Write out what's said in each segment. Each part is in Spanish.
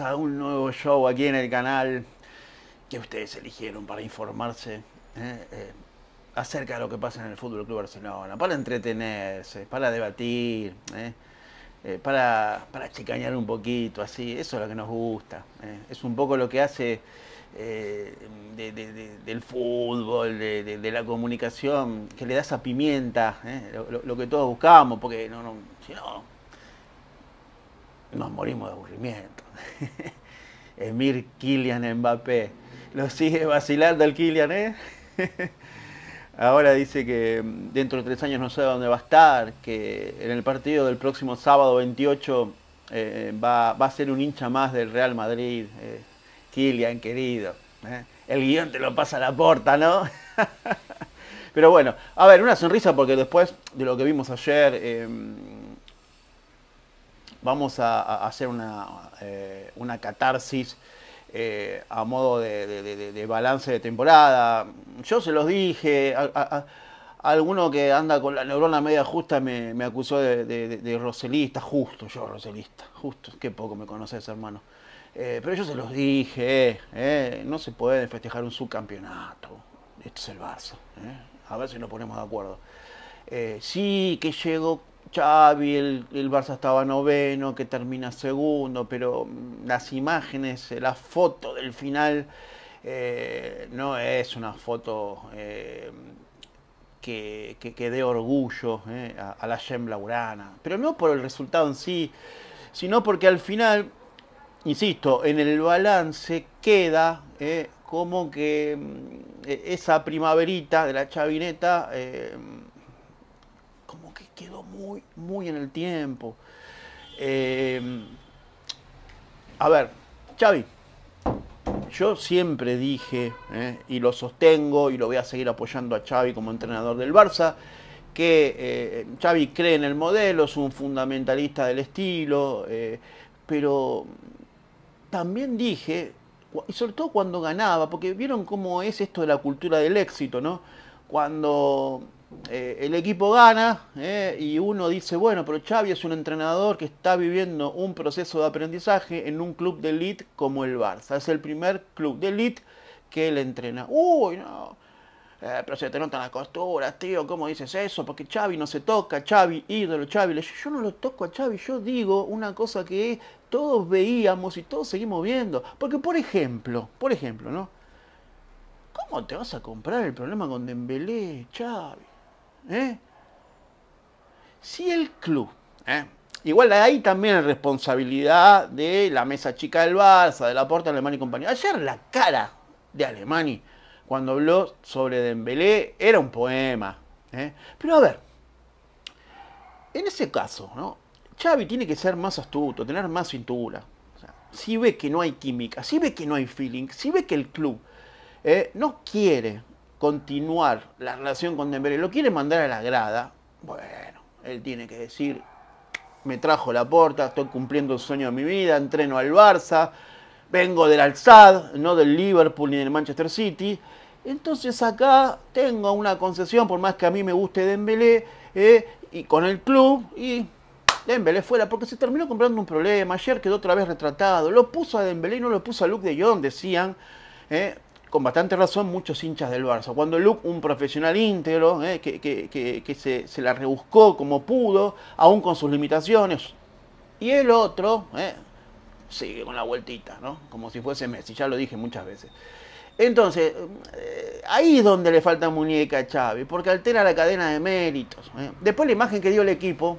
a un nuevo show aquí en el canal que ustedes eligieron para informarse eh, eh, acerca de lo que pasa en el Fútbol Club Barcelona, para entretenerse, para debatir, eh, para, chicañar un poquito, así. Eso es lo que nos gusta. Es un poco lo que hace del fútbol, de, la comunicación, que le da esa pimienta, lo, que todos buscamos, porque si no nos morimos de aburrimiento. Emir Kilian Mbappé, lo sigue vacilando el Kylian, ¿eh? Ahora dice que mm, dentro de tres años no sabe dónde va a estar, que en el partido del próximo sábado 28 eh, va, a ser un hincha más del Real Madrid. Kilian, eh, Kylian, querido. ¿eh? El guión te lo pasa a la puerta, ¿no? Pero bueno, a ver, una sonrisa porque después de lo que vimos ayer em, vamos a, hacer una, eh, catarsis eh, a modo de, balance de temporada. Yo se los dije, a, alguno que anda con la neurona media justa me, acusó de, roselista, justo yo roselista, justo, qué poco me conoces hermano. Eh, pero yo se los dije, no se puede festejar un subcampeonato, esto es el Barça, a ver si nos ponemos de acuerdo. sí, que llegó Xavi, el, Barça estaba noveno, que termina segundo, pero mm, las imágenes, eh, la foto del final eh, no es una foto eh, que, dé orgullo a, la Yembla urana. pero no por el resultado en sí, sino porque al final, insisto, en el balance queda como que mm, e-, esa primaverita de la chavineta muy, muy en el tiempo. Eh, a ver, Xavi, yo siempre dije, eh, y lo sostengo, y lo voy a seguir apoyando a Xavi como entrenador del Barça, que eh, Xavi cree en el modelo, es un fundamentalista del estilo, pero también dije, y sobre todo cuando ganaba, porque vieron cómo es esto de la cultura del éxito, ¿no? Cuando eh, el equipo gana eh, y uno dice, bueno, pero Xavi es un entrenador que está viviendo un proceso de aprendizaje en un club de elite como el Barça. Es el primer club de elite que él entrena. Uy, no, eh, pero se te notan las costuras, tío, ¿cómo dices eso? Porque Xavi no se toca, Xavi ídolo, Xavi. Yo, yo no lo toco a Xavi, yo digo una cosa que todos veíamos y todos seguimos viendo. Porque, por ejemplo, por ejemplo, ¿no? ¿Cómo te vas a comprar el problema con Dembélé, Xavi? ¿Eh? Si el club, ¿eh? igual ahí también es responsabilidad de la mesa chica del Barça, de la puerta Alemania y compañía. Ayer la cara de Alemani cuando habló sobre Dembélé era un poema. ¿eh? Pero a ver, en ese caso, ¿no? Xavi tiene que ser más astuto, tener más cintura. si ve que no hay química, si ve que no hay feeling, si ve que el club no quiere continuar la relación con Dembélé, lo quiere mandar a la grada, bueno, él tiene que decir, me trajo la puerta, estoy cumpliendo el sueño de mi vida, entreno al Barça, vengo del Alzad, no del Liverpool ni del Manchester City. Entonces acá tengo una concesión, por más que a mí me guste Dembélé, eh, y con el club, y Dembélé fuera, porque se terminó comprando un problema, ayer quedó otra vez retratado, lo puso a Dembélé y no lo puso a Luke de Jong, decían, eh, con bastante razón muchos hinchas del Barça. Cuando Luke, un profesional íntegro, eh, que, se, la rebuscó como pudo, aún con sus limitaciones. Y el otro eh, sigue con la vueltita, ¿no? Como si fuese Messi, ya lo dije muchas veces. Entonces, eh, ahí es donde le falta muñeca a Xavi, porque altera la cadena de méritos. Después la imagen que dio el equipo,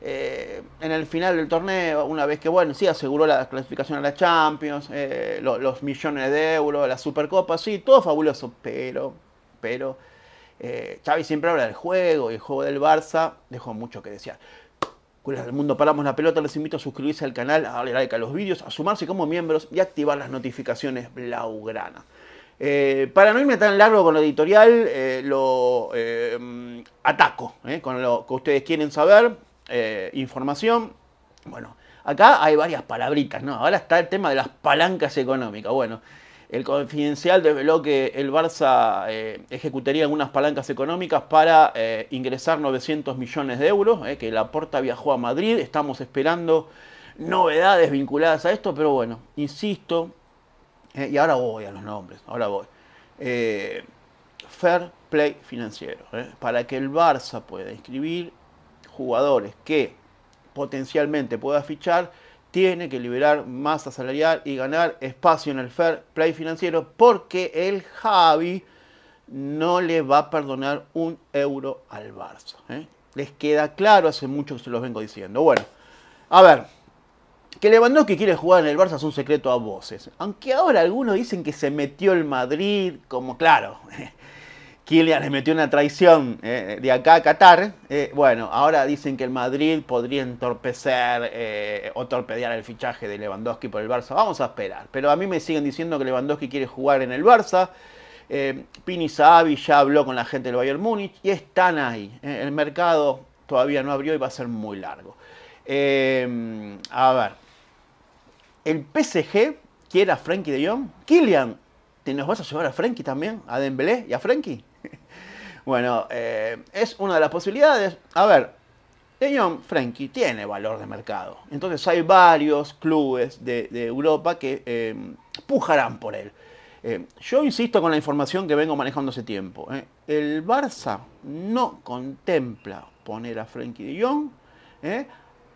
eh, en el final del torneo, una vez que, bueno, sí, aseguró la clasificación a la Champions, eh, los millones de euros, la Supercopa, sí, todo fabuloso, pero, pero, eh, Xavi siempre habla del juego y el juego del Barça dejó mucho que desear. Culas del mundo, paramos la pelota, les invito a suscribirse al canal, a darle like a los vídeos, a sumarse como miembros y activar las notificaciones blaugrana. para no irme tan largo con lo editorial, lo mm, ataco con lo que ustedes quieren saber. Eh, información. Bueno, acá hay varias palabritas, ¿no? Ahora está el tema de las palancas económicas. Bueno, el confidencial desveló que el Barça eh, ejecutaría algunas palancas económicas para eh, ingresar 900 millones de euros, que la porta viajó a Madrid, estamos esperando novedades vinculadas a esto, pero bueno, insisto, y ahora voy a los nombres, ahora voy. fair play financiero, para que el Barça pueda inscribir jugadores que potencialmente pueda fichar, tiene que liberar masa salarial y ganar espacio en el fair play financiero porque el Javi no le va a perdonar un euro al Barça. ¿eh? Les queda claro, hace mucho que se los vengo diciendo. Bueno, a ver, que Lewandowski quiere jugar en el Barça es un secreto a voces. Aunque ahora algunos dicen que se metió el Madrid, como claro, Kylian le metió una traición eh, eh, de acá a Qatar. Eh, bueno, ahora dicen que el Madrid podría entorpecer o torpedear el fichaje de Lewandowski por el Barça. Vamos a esperar. Pero a mí me siguen diciendo que Lewandowski quiere jugar en el Barça. Pini Savi ya habló con la gente del Bayern Múnich y están ahí. el mercado todavía no abrió y va a ser muy largo. a ver. El PSG quiere a Frankie de Jong. Kylian, ¿te nos vas a llevar a Frankie también? ¿A Dembélé y a Frankie? bueno, eh, es una de las posibilidades. A ver, Jong, Frankie tiene valor de mercado. Entonces hay varios clubes de, Europa que eh, pujarán por él. Eh, yo insisto con la información que vengo manejando hace tiempo. El Barça no contempla poner a Frankie de Jong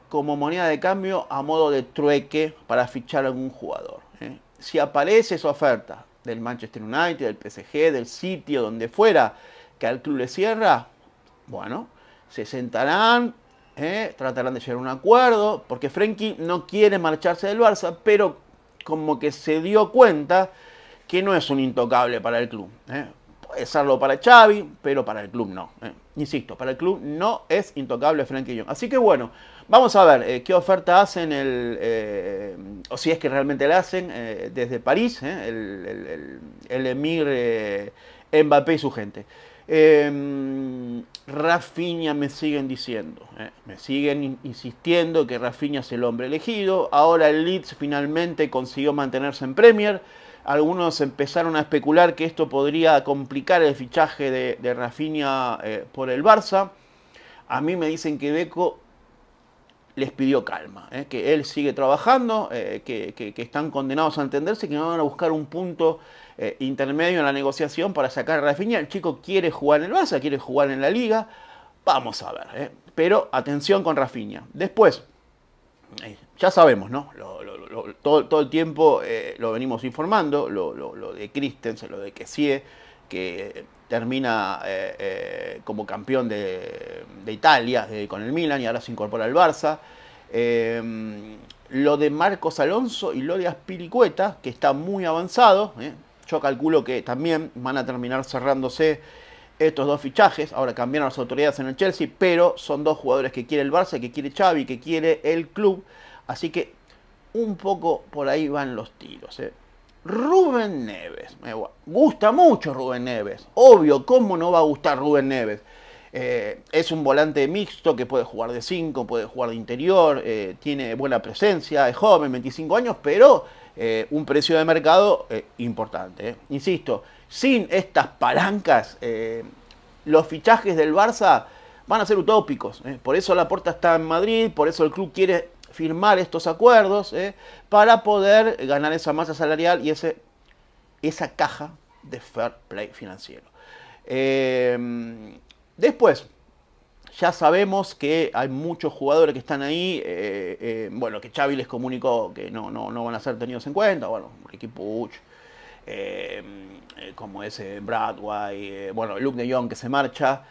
como moneda de cambio a modo de trueque para fichar a algún jugador. Si aparece su oferta del Manchester United, del PSG, del sitio, donde fuera, que al club le cierra, bueno, se sentarán, eh, tratarán de llegar a un acuerdo, porque Frenkie no quiere marcharse del Barça, pero como que se dio cuenta que no es un intocable para el club. Eh es algo para Xavi, pero para el club no. Eh. Insisto, para el club no es intocable Frankie Young. Así que bueno, vamos a ver eh, qué oferta hacen, el, eh, o si es que realmente la hacen desde París, el, el, emir Mbappé y su gente. Em, Rafinha me siguen diciendo, me siguen insistiendo que Rafinha es el hombre elegido. Ahora el Leeds finalmente consiguió mantenerse en Premier algunos empezaron a especular que esto podría complicar el fichaje de, Rafinha eh, por el Barça. A mí me dicen que Beco les pidió calma, eh, que él sigue trabajando, eh, que, que, están condenados a entenderse, que no van a buscar un punto intermedio en la negociación para sacar a Rafinha. El chico quiere jugar en el Barça, quiere jugar en la liga. Vamos a ver, pero atención con Rafinha. Después, eh, ya sabemos, ¿no? todo, el tiempo eh, lo venimos informando, lo, de Christensen, lo de Kessie, que termina eh, como campeón de, de Italia con el Milan y ahora se incorpora al Barça. Em, lo de Marcos Alonso y lo de Aspiricueta, que está muy avanzado. Yo calculo que también van a terminar cerrándose estos dos fichajes. Ahora cambiaron las autoridades en el Chelsea, pero son dos jugadores que quiere el Barça, que quiere Xavi, que quiere el club. Así que un poco por ahí van los tiros. Eh. Rubén Neves, me gusta mucho Rubén Neves. Obvio, ¿cómo no va a gustar Rubén Neves? Eh, es un volante mixto que puede jugar de 5, puede jugar de interior, eh, tiene buena presencia, es joven, 25 años, pero un precio de mercado importante. Insisto, sin estas palancas los fichajes del Barça van a ser utópicos. ¿eh? Por eso la puerta está en Madrid, por eso el club quiere firmar estos acuerdos ¿eh? para poder ganar esa masa salarial y ese, esa caja de fair play financiero. Em, después, ya sabemos que hay muchos jugadores que están ahí, eh, bueno, que Xavi les comunicó que no, no, no van a ser tenidos en cuenta, bueno, Ricky Puch, eh, eh, como ese Bradway, eh, bueno, Luke de Jong que se marcha,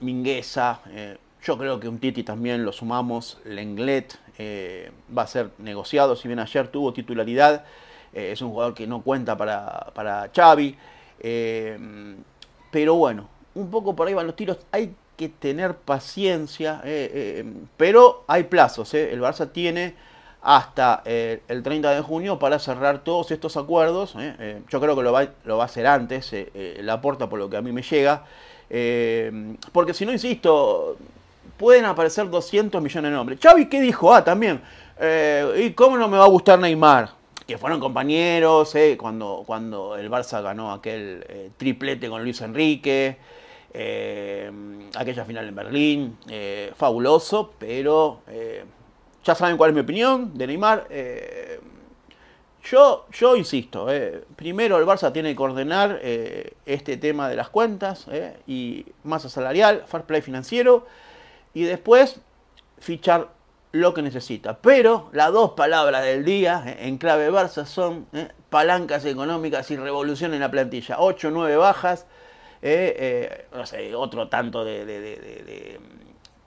Mingueza, yo creo que un Titi también lo sumamos, Lenglet va a ser negociado, si bien ayer tuvo titularidad, es un jugador que no cuenta para, para Xavi, pero bueno, un poco por ahí van los tiros, hay que tener paciencia, pero hay plazos, el Barça tiene hasta eh, el 30 de junio para cerrar todos estos acuerdos. ¿eh? Eh, yo creo que lo va, a hacer antes, la aporta por lo que a mí me llega. porque si no, insisto, pueden aparecer 200 millones de nombres. Xavi, ¿qué dijo? Ah, también. ¿Y cómo no me va a gustar Neymar? que fueron compañeros cuando, cuando el Barça ganó aquel triplete con Luis Enrique, aquella final en Berlín, fabuloso, pero ya saben cuál es mi opinión de Neymar. Eh, yo, yo insisto, eh, primero el Barça tiene que ordenar eh, este tema de las cuentas y masa salarial, fair play financiero y después fichar lo que necesita. Pero las dos palabras del día en clave Barça son palancas económicas y revolución en la plantilla. 8, 9 bajas, no sé, otro tanto de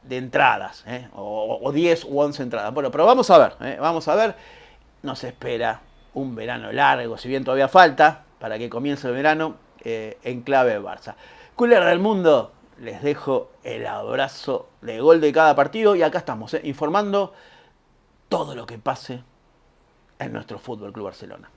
de entradas, ¿eh? o, 10 u 11 entradas. Bueno, pero vamos a ver, ¿eh? vamos a ver. Nos espera un verano largo, si bien todavía falta para que comience el verano eh, en clave Barça. Cooler del mundo, les dejo el abrazo de gol de cada partido y acá estamos informando todo lo que pase en nuestro Fútbol Club Barcelona.